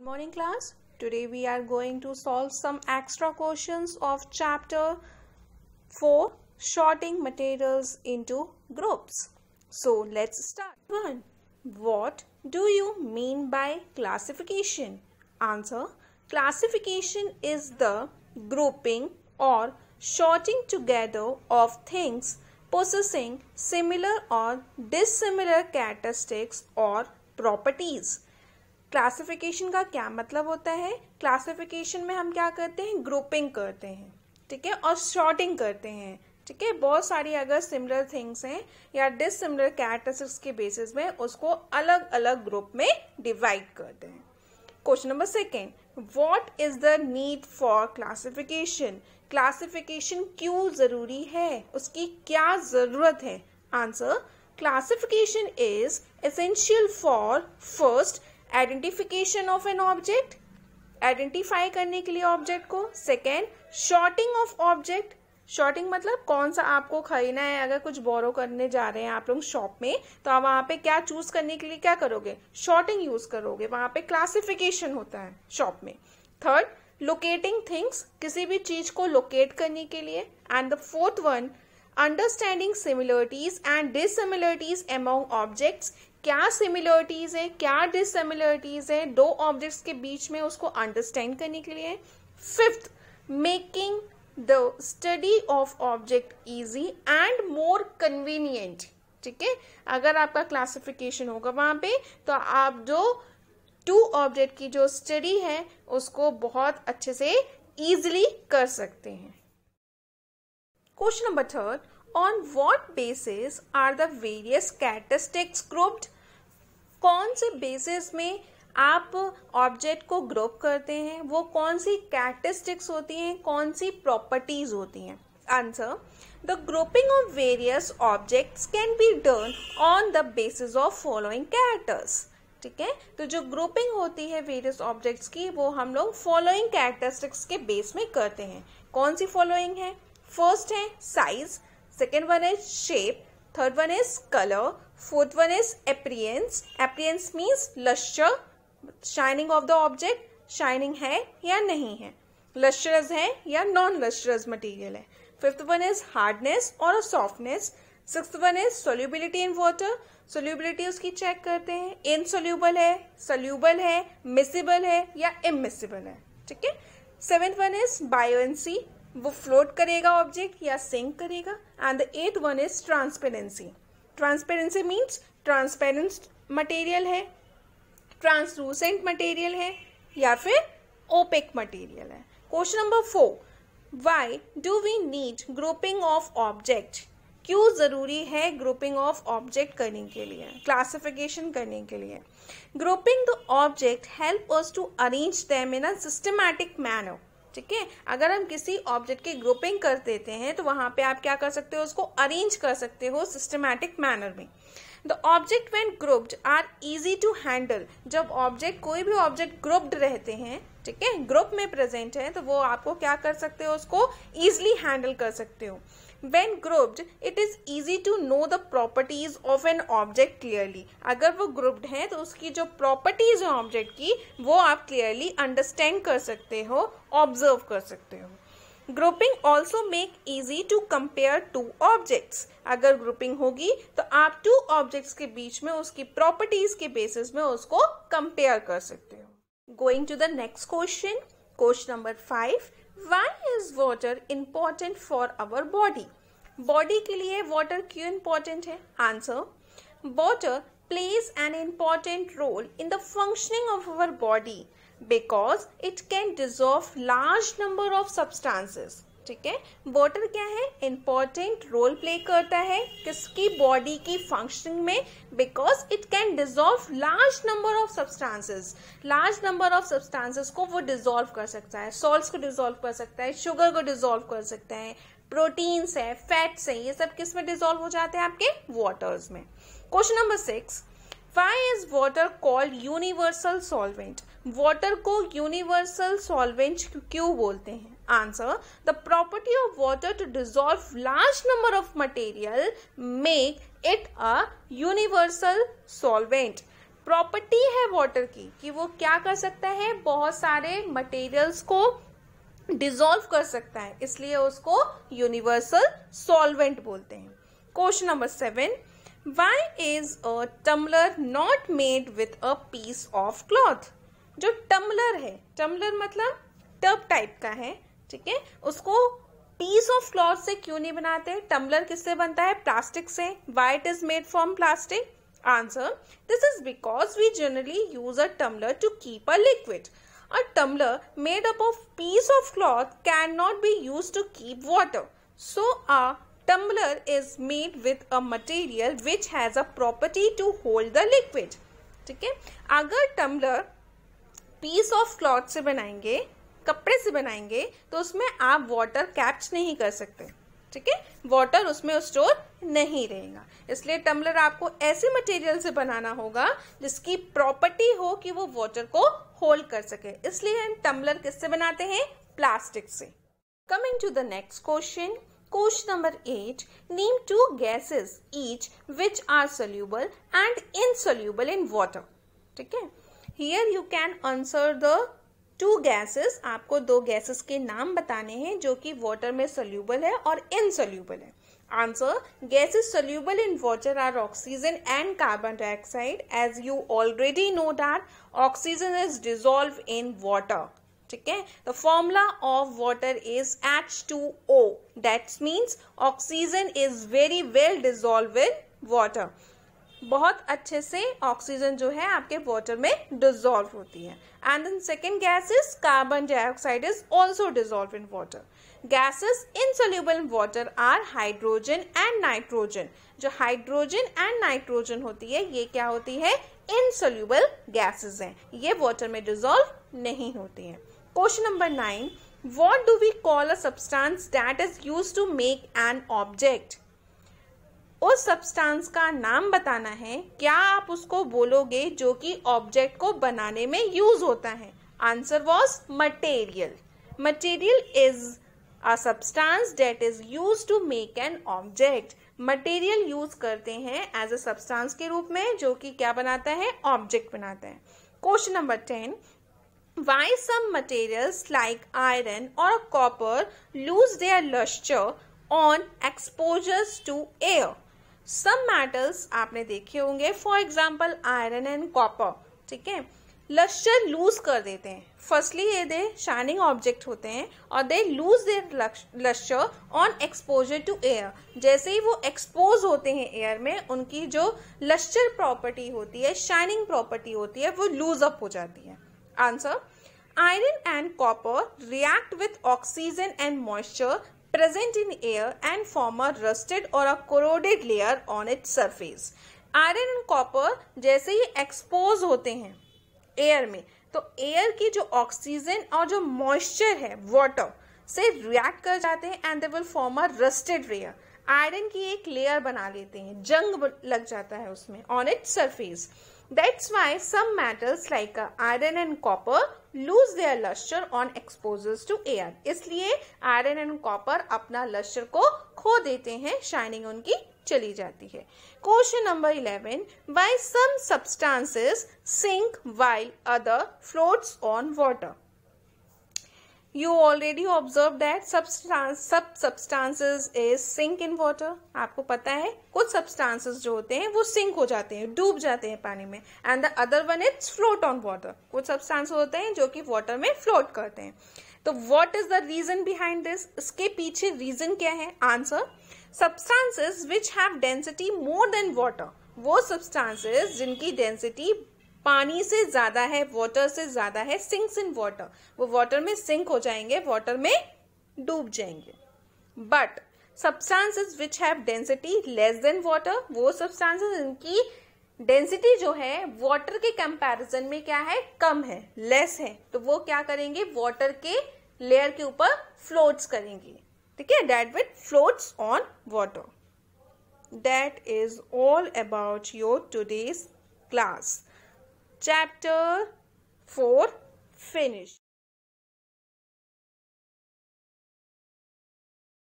Good morning class. Today we are going to solve some extra questions of chapter 4 sorting materials into groups. So let's start. 1. What do you mean by classification? Answer. Classification is the grouping or sorting together of things possessing similar or dissimilar characteristics or properties classification का क्या मतलब होता है classification में हम क्या करते हैं ग्रुपिंग करते हैं ठीक है और शॉर्टिंग करते हैं ठीक है बहुत सारी अगर सिमिलर थिंग्स हैं या डिसिमिलर कैरेक्टरिस्टिक्स के बेसिस में उसको अलग अलग ग्रुप में डिवाइड करते हैं question number second what is the need for classification classification क्यों जरूरी है उसकी क्या जरूरत है answer classification is essential for first identification of an object identify करने के लिए ऑब्जेक्ट को second sorting of object sorting मतलब कौन सा आपको खरीदना है अगर कुछ बोरो करने जा रहे हैं आप लोग शॉप में तो आप वहां पे क्या चूज करने के लिए क्या करोगे शॉर्टिंग यूज करोगे वहां पे क्लासिफिकेशन होता है शॉप में थर्ड लोकेटिंग थिंग्स किसी भी चीज को लोकेट करने के लिए and the fourth one understanding similarities and dissimilarities among objects क्या सिमिलरिटीज है क्या डिसिमिलरिटीज है दो ऑब्जेक्ट्स के बीच में उसको अंडरस्टैंड करने के लिए fifth making the study of object easy and more convenient ठीक है अगर आपका क्लासिफिकेशन होगा वहां पे तो आप जो टू ऑब्जेक्ट की जो स्टडी है उसको बहुत अच्छे से इजिली कर सकते हैं question number third on what basis are the various characteristics grouped कौन से बेसिस में आप ऑब्जेक्ट को ग्रुप करते हैं वो कौन सी कैरेक्टरिस्टिक्स होती हैं कौन सी प्रॉपर्टीज होती हैं answer the grouping of various objects can be done on the basis of following characters ठीक है तो जो ग्रुपिंग होती है वेरियस ऑब्जेक्ट्स की वो हम लोग फॉलोइंग कैरेक्टरिस्टिक्स के बेस में करते हैं कौन सी फॉलोइंग है फर्स्ट है size second one is shape third one is colour fourth one is appearance appearance means lustre shining of the object shining है या नहीं है लश्चरस है या नॉन लश्चरस मटेरियल है फिफ्थ वन इज हार्डनेस और softness six one is solubility in water solubility उसकी check करते हैं इनसोल्यूबल है सोल्यूबल है मिसिबल है या इमिसिबल है ठीक है सेवेंथ वन इज बायोएंसी वो फ्लोट करेगा ऑब्जेक्ट या सिंक करेगा and the eighth one is transparency transparency means transparent material है ट्रांसलूसेंट मटेरियल है या फिर ओपेक मटेरियल है question number four why do we need grouping of object क्यों ज़रूरी है ग्रुपिंग ऑफ ऑब्जेक्ट करने के लिए क्लासिफिकेशन करने के लिए grouping the object help us to arrange them in a systematic manner ठीक है अगर हम किसी ऑब्जेक्ट की ग्रुपिंग कर देते हैं तो वहां पे आप क्या कर सकते हो उसको अरेंज कर सकते हो सिस्टमैटिक मैनर में the object when grouped are easy to handle जब ऑब्जेक्ट कोई भी ऑब्जेक्ट ग्रुप्ड रहते हैं ठीक है ग्रुप में प्रेजेंट है तो वो आपको क्या कर सकते हो उसको ईजिली हैंडल कर सकते हो when grouped it is easy to know the properties of an object clearly अगर वो ग्रुप्ड हैं तो उसकी जो प्रॉपर्टीज है ऑब्जेक्ट की वो आप क्लियरली अंडरस्टैंड कर सकते हो ऑब्जर्व कर सकते हो grouping also make easy to compare two objects अगर ग्रुपिंग होगी तो आप टू ऑब्जेक्ट्स के बीच में उसकी प्रॉपर्टीज के बेसिस में उसको कंपेयर कर सकते हो going to the next question question number five why is water important for our body body के लिए वॉटर क्यों इम्पॉर्टेंट है answer water plays an important role in the functioning of our body because it can dissolve large number of substances ठीक है water क्या है important role play करता है किसकी बॉडी की फंक्शनिंग में because it can dissolve large number of substances large number of substances को वो डिजोल्व कर सकता है सोल्ट को डिजोल्व कर सकता है शुगर को डिजोल्व कर सकता है प्रोटीन्स है फैट्स है ये सब किस में डिजोल्व हो जाते हैं आपके वॉटर्स में question number six why is water called universal solvent water को यूनिवर्सल सॉल्वेंट क्यों बोलते हैं answer the property of water to dissolve large number of material make it a universal solvent property है वाटर की कि वो क्या कर सकता है बहुत सारे मटेरियल्स को डिजोल्व कर सकता है इसलिए उसको यूनिवर्सल सॉल्वेंट बोलते हैं question number seven why is a tumbler not made with a piece of cloth जो टम्बलर है टम्बलर मतलब टब टाइप का है ठीक है उसको पीस ऑफ क्लॉथ से क्यों नहीं बनाते टम्बलर किससे बनता है प्लास्टिक से why it is made from plastic answer this is because we generally use a tumbler to keep a liquid a tumbler made up of piece of cloth can not be use to keep water so a tumbler is made with a material which has a property to hold the liquid ठीक है अगर tumbler piece of cloth से बनाएंगे कपड़े से बनाएंगे तो उसमें आप वाटर कैप्च नहीं कर सकते ठीक है वाटर उसमें स्टोर नहीं रहेगा इसलिए टम्बलर आपको ऐसे मटेरियल से बनाना होगा जिसकी प्रॉपर्टी हो कि वो वाटर को होल्ड कर सके इसलिए हम टम्बलर किससे बनाते हैं प्लास्टिक से coming to the next question question number eight name two two each which are soluble and insoluble in water ठीक है Here you can answer the two gases आपको दो गैसेस के नाम बताने हैं जो कि वाटर में सोल्यूबल है और इन सोल्यूबल है answer gases soluble in water are oxygen and carbon dioxide as you already know that oxygen is dissolve in water ठीक है the formula of water is H two O that means oxygen is very well dissolve in water बहुत अच्छे से oxygen जो है आपके water में dissolve होती है and then second gases carbon dioxide is also dissolve in water gases insoluble water are hydrogen and nitrogen जो हाइड्रोजन एंड नाइट्रोजन होती है ये क्या होती है इन सोल्यूबल गैसेज है ये वॉटर में डिजोल्व नहीं होती है question number nine what do we call a substance that is use to make an object उस सब्सटेंस का नाम बताना है क्या आप उसको बोलोगे जो कि ऑब्जेक्ट को बनाने में यूज होता है answer was material material is a substance that is use to make an object material use करते हैं एज अ सब्सटेंस के रूप में जो कि क्या बनाता है ऑब्जेक्ट बनाता है question number ten why some materials like iron और copper lose their lustre on exposures to air some metals आपने देखे होंगे for example iron and copper ठीक है लश्चर लूज कर देते हैं फर्स्टली ये दे शाइनिंग ऑब्जेक्ट होते हैं और they lose their lustre on exposure to air जैसे ही वो एक्सपोज होते हैं एयर में उनकी जो लश्चर प्रॉपर्टी होती है शाइनिंग प्रॉपर्टी होती है वो लूज अप हो जाती है answer iron and copper react with oxygen and moisture present in air and form a rusted or a corroded layer on its surface. Iron and copper जैसे ही एक्सपोज होते हैं एयर में तो एयर की जो ऑक्सीजन और जो मॉइस्चर है वाटर से रिएक्ट कर जाते हैं and they will form a rusted layer iron की एक लेयर बना लेते हैं जंग लग जाता है उसमें on its surface That's why some metals like iron and copper lose their luster on exposures to air. इसलिए iron and copper अपना luster को खो देते हैं shining उनकी चली जाती है question number 11 why some substances sink while other floats on water you already observe that सब substances is sink in water आपको पता है कुछ सब्सटांसेस जो होते हैं वो सिंक हो जाते हैं डूब जाते हैं पानी में and the other one is float on water कुछ सबस्टांस होते हैं जो कि वॉटर में फ्लोट करते हैं तो what is the reason behind this इसके पीछे रीजन क्या है answer substances which have density more than water वो सब्सटांसेज जिनकी डेंसिटी पानी से ज्यादा है वॉटर से ज्यादा है सिंक्स इन वॉटर वो वॉटर में सिंक हो जाएंगे वॉटर में डूब जाएंगे but substances which have density less than water वो सब्सटेंसेस इनकी डेंसिटी जो है वॉटर के कंपेरिजन में क्या है कम है लेस है तो वो क्या करेंगे वॉटर के लेयर के ऊपर फ्लोट्स करेंगे ठीक है that with floats on water that is all about your today's class Chapter 4 finished.